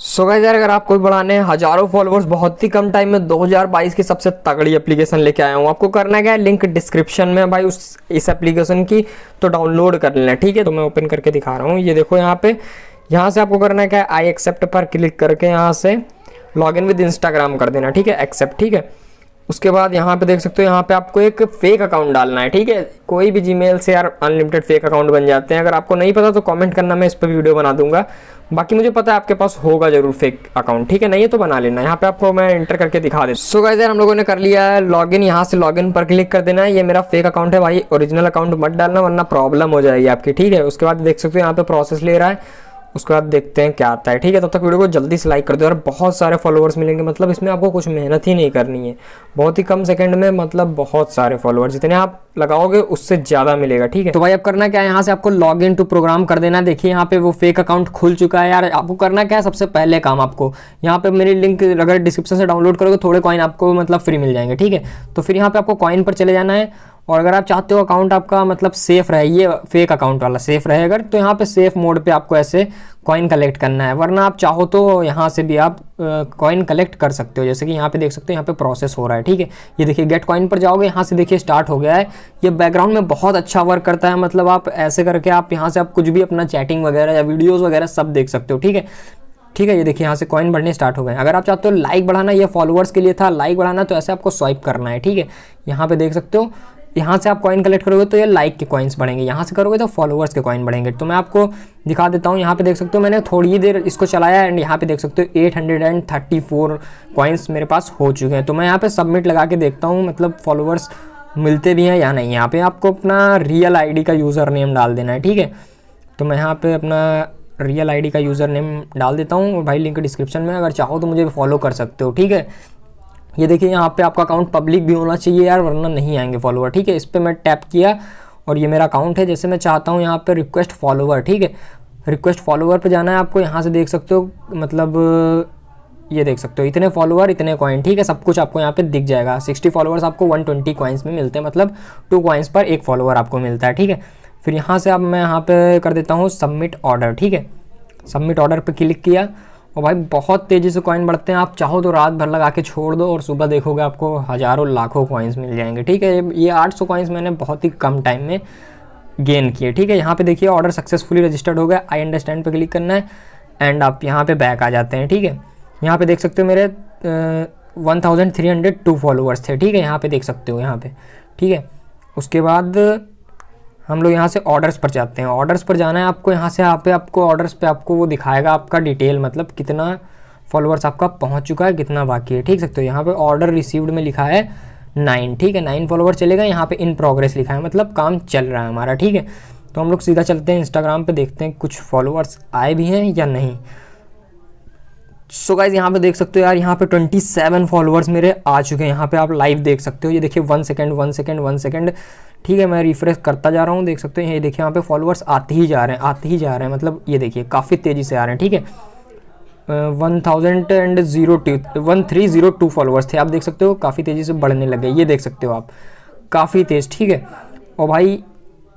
सो so यार अगर आपको बढ़ाने हैं हजारों फॉलोअर्स बहुत ही कम टाइम में 2022 की सबसे तगड़ी एप्लीकेशन लेके आया हूँ आपको करना क्या है लिंक डिस्क्रिप्शन में भाई उस इस एप्लीकेशन की तो डाउनलोड कर लेना ठीक है तो मैं ओपन करके दिखा रहा हूँ ये देखो यहाँ पे यहाँ से आपको करना क्या है आई एक्सेप्ट पर क्लिक करके यहाँ से लॉग इन विद इंस्टाग्राम कर देना ठीक है एक्सेप्ट ठीक है उसके बाद यहाँ पे देख सकते हो यहाँ पे आपको एक फेक अकाउंट डालना है ठीक है कोई भी जीमेल से यार अनलिमिटेड फेक अकाउंट बन जाते हैं अगर आपको नहीं पता तो कमेंट करना मैं इस पर वीडियो बना दूंगा बाकी मुझे पता है आपके पास होगा जरूर फेक अकाउंट ठीक है नहीं है तो बना लेना यहाँ पे आपको मैं इंटर करके दिखा दे सो गाइस यार हम लोगों ने कर लिया है लॉग इन यहाँ से लॉग इन पर क्लिक कर देना है ये मेरा फेक अकाउंट है भाई ओरिजिनल अकाउंट मत डालना वरना प्रॉब्लम हो जाएगी आपकी ठीक है उसके बाद देख सकते हो यहाँ पे प्रोसेस ले रहा है उसके बाद देखते हैं क्या आता है ठीक है तब तक वीडियो को जल्दी से लाइक कर दो और बहुत सारे फॉलोअर्स मिलेंगे मतलब इसमें आपको कुछ मेहनत ही नहीं करनी है बहुत ही कम सेकंड में मतलब बहुत सारे फॉलोअर्स जितने आप लगाओगे उससे ज़्यादा मिलेगा ठीक है तो भाई अब करना क्या है यहाँ से आपको लॉग इन टू प्रोग्राम कर देना देखिए यहाँ पे वो फेक अकाउंट खुल चुका है यार आपको करना क्या है सबसे पहले काम आपको यहाँ पे मेरी लिंक अगर डिस्क्रिप्शन से डाउनलोड करोगे थोड़े कॉइन आपको मतलब फ्री मिल जाएंगे ठीक है तो फिर यहाँ पे आपको कॉइन पर चले जाना है और अगर आप चाहते हो अकाउंट आपका मतलब सेफ़ रहे ये फेक अकाउंट वाला सेफ़ रहे अगर तो यहाँ पे सेफ मोड पे आपको ऐसे कॉइन कलेक्ट करना है वरना आप चाहो तो यहाँ से भी आप कॉइन कलेक्ट कर सकते हो जैसे कि यहाँ पे देख सकते हो यहाँ पे प्रोसेस हो रहा है ठीक है ये देखिए गेट कॉइन पर जाओगे यहाँ से देखिए स्टार्ट हो गया है ये बैकग्राउंड में बहुत अच्छा वर्क करता है मतलब आप ऐसे करके आप यहाँ से आप कुछ भी अपना चैटिंग वगैरह या वीडियोज़ वगैरह सब देख सकते हो ठीक है ठीक है ये देखिए यहाँ से कॉइन बढ़ने स्टार्ट हो गए अगर आप चाहते हो लाइक बढ़ाना ये फॉलोअर्स के लिए था लाइक बढ़ाना तो ऐसे आपको स्वाइप करना है ठीक है यहाँ पे देख सकते हो यहाँ से आप कॉइन कलेक्ट करोगे तो ये लाइक के कॉइन्स बढ़ेंगे यहाँ से करोगे तो फॉलोअर्स के कॉइन बढ़ेंगे तो मैं आपको दिखा देता हूँ यहाँ पे देख सकते हो मैंने थोड़ी देर इसको चलाया एंड यहाँ पे देख सकते हो 834 कॉइन्स मेरे पास हो चुके हैं तो मैं यहाँ पे सबमिट लगा के देखता हूँ मतलब फॉलोअर्स मिलते भी हैं या नहीं यहाँ पे आपको अपना रियल आई का यूज़र नेम डाल देना है ठीक है तो मैं यहाँ पर अपना रियल आई का यूज़र नेम डाल देता हूँ भाई लिंक डिस्क्रिप्शन में अगर चाहो तो मुझे फॉलो कर सकते हो ठीक है ये देखिए यहाँ पे आपका अकाउंट पब्लिक भी होना चाहिए यार वरना नहीं आएंगे फॉलोअर ठीक है इस पर मैं टैप किया और ये मेरा अकाउंट है जैसे मैं चाहता हूँ यहाँ पर रिक्वेस्ट फॉलोअर ठीक है रिक्वेस्ट फॉलोअर पर जाना है आपको यहाँ से देख सकते हो मतलब ये देख सकते हो इतने फॉलोअर इतने कॉइन ठीक है सब कुछ आपको यहाँ पे दिख जाएगा 60 फॉलोअर्स आपको 120 ट्वेंटी कॉइन्स में मिलते हैं मतलब टू कॉइन्स पर एक फॉलोअर आपको मिलता है ठीक है फिर यहाँ से अब मैं यहाँ पे कर देता हूँ सबमिट ऑर्डर ठीक है सबमिट ऑर्डर पर क्लिक किया और भाई बहुत तेज़ी से कॉइन बढ़ते हैं आप चाहो तो रात भर लगा के छोड़ दो और सुबह देखोगे आपको हज़ारों लाखों कॉइन्स मिल जाएंगे ठीक है ये 800 कॉइन्स मैंने बहुत ही कम टाइम में गेन किए ठीक है यहाँ पे देखिए ऑर्डर सक्सेसफुली रजिस्टर्ड हो गया आई अंडरस्टैंड पे क्लिक करना है एंड आप यहाँ पे बैक आ जाते हैं ठीक है यहाँ पे देख सकते हो मेरे one thousand three hundred two followers थे ठीक है यहाँ पे देख सकते हो यहाँ पे ठीक है उसके बाद हम लोग यहाँ से ऑर्डर्स पर जाते हैं ऑर्डर्स पर जाना है आपको यहाँ से यहाँ पे आपको ऑर्डर्स पे आपको वो दिखाएगा आपका डिटेल मतलब कितना फॉलोअर्स आपका पहुँच चुका है कितना बाकी है ठीक सकते हो यहाँ पे ऑर्डर रिसीव्ड में लिखा है नाइन ठीक है नाइन फॉलोअर चलेगा यहाँ पे इन प्रोग्रेस लिखा है मतलब काम चल रहा है हमारा ठीक है तो हम लोग सीधा चलते हैं इंस्टाग्राम पर देखते हैं कुछ फॉलोअर्स आए भी हैं या नहीं सो गाइज यहाँ पे देख सकते हो यार यहाँ पे 27 फॉलोअर्स मेरे आ चुके हैं यहाँ पे आप लाइव देख सकते हो ये देखिए one second one second one second ठीक है मैं रिफ्रेश करता जा रहा हूँ देख सकते हैं ये देखिए यहाँ पे फॉलोअर्स आते ही जा रहे हैं आते ही जा रहे हैं मतलब ये देखिए काफ़ी तेज़ी से आ रहे हैं ठीक है one thousand and zero two one three zero two followers थे आप देख सकते हो काफ़ी तेज़ी से बढ़ने लगे ये देख सकते हो आप काफ़ी तेज़ ठीक है और भाई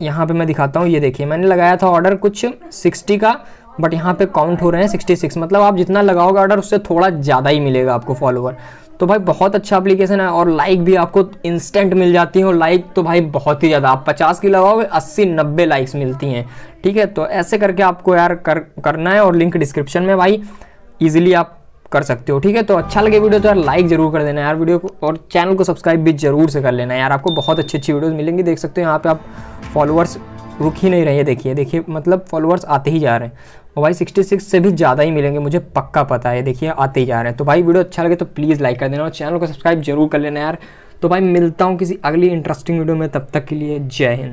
यहाँ पर मैं दिखाता हूँ ये देखिए मैंने लगाया था ऑर्डर कुछ सिक्सटी का बट यहाँ पे काउंट हो रहे हैं 66 मतलब आप जितना लगाओगे ऑर्डर उससे थोड़ा ज़्यादा ही मिलेगा आपको फॉलोवर तो भाई बहुत अच्छा एप्लीकेशन है और लाइक भी आपको इंस्टेंट मिल जाती है और लाइक तो भाई बहुत ही ज़्यादा आप 50 की लगाओगे 80 90 लाइक्स मिलती हैं ठीक है तो ऐसे करके आपको यार कर करना है और लिंक डिस्क्रिप्शन में भाई ईजिली आप कर सकते हो ठीक है तो अच्छा लगे वीडियो तो यार लाइक जरूर कर देना यार वीडियो को और चैनल को सब्सक्राइब भी जरूर से कर लेना यार आपको बहुत अच्छी अच्छी वीडियोज़ मिलेंगी देख सकते हो यहाँ पे आप फॉलोअर्स रुक ही नहीं रही है देखिए देखिए मतलब फॉलोअर्स आते ही जा रहे हैं और भाई 66 से भी ज़्यादा ही मिलेंगे मुझे पक्का पता है देखिए आते ही जा रहे हैं तो भाई वीडियो अच्छा लगे तो प्लीज़ लाइक कर देना और चैनल को सब्सक्राइब जरूर कर लेना यार तो भाई मिलता हूँ किसी अगली इंटरेस्टिंग वीडियो में तब तक के लिए जय हिंद